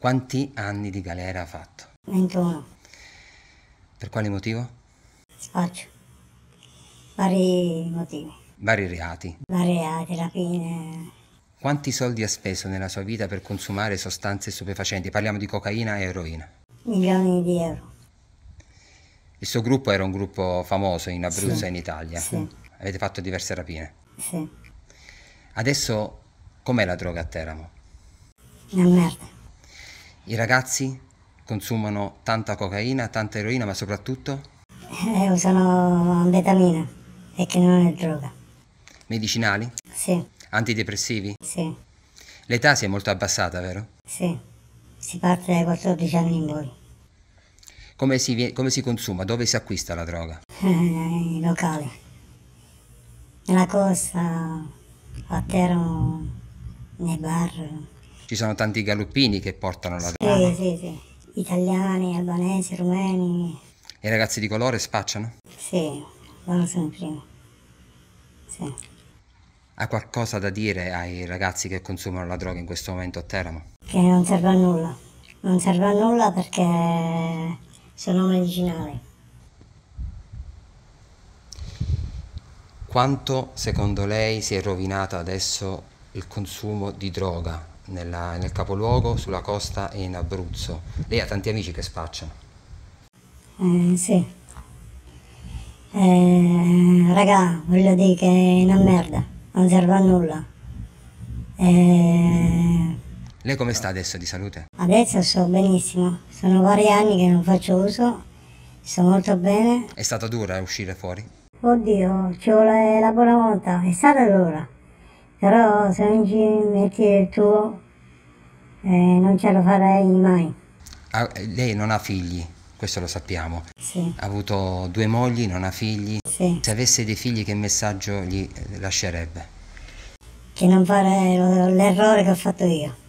Quanti anni di galera ha fatto? 21. Per quale motivo? Spaccio. Vari motivi. Vari reati. Vari reati, rapine. Quanti soldi ha speso nella sua vita per consumare sostanze stupefacenti? Parliamo di cocaina e eroina. Milioni di euro. Il suo gruppo era un gruppo famoso in Abruzzo sì. in Italia. Sì. Avete fatto diverse rapine. Sì. Adesso com'è la droga a Teramo? Una merda. I ragazzi consumano tanta cocaina, tanta eroina, ma soprattutto? Eh, usano ambetamina e che non è droga. Medicinali? Sì. Antidepressivi? Sì. L'età si è molto abbassata, vero? Sì, si parte dai 14 anni in poi. Come si, come si consuma? Dove si acquista la droga? in locale. Nella costa, a terra, nei bar ci sono tanti galoppini che portano la droga. Sì, sì, sì. Italiani, albanesi, rumeni. E i ragazzi di colore spacciano? Sì, loro sono i primi. Sì. Ha qualcosa da dire ai ragazzi che consumano la droga in questo momento a Teramo? Che non serve a nulla. Non serve a nulla perché sono medicinali. Quanto secondo lei si è rovinato adesso il consumo di droga nella, nel capoluogo, sulla costa e in Abruzzo. Lei ha tanti amici che spacciano. Eh, sì. Eh, raga, voglio dire che è una merda, non serve a nulla. Eh, Lei come sta adesso di salute? Adesso sto benissimo, sono vari anni che non faccio uso, sto molto bene. È stata dura uscire fuori? Oddio, ci vuole la buona volta, è stata dura. Però se non ci metti il tuo eh, non ce lo farei mai. Ah, eh, lei non ha figli, questo lo sappiamo. Sì. Ha avuto due mogli, non ha figli. Sì. Se avesse dei figli che messaggio gli eh, lascerebbe? Che non fare l'errore che ho fatto io.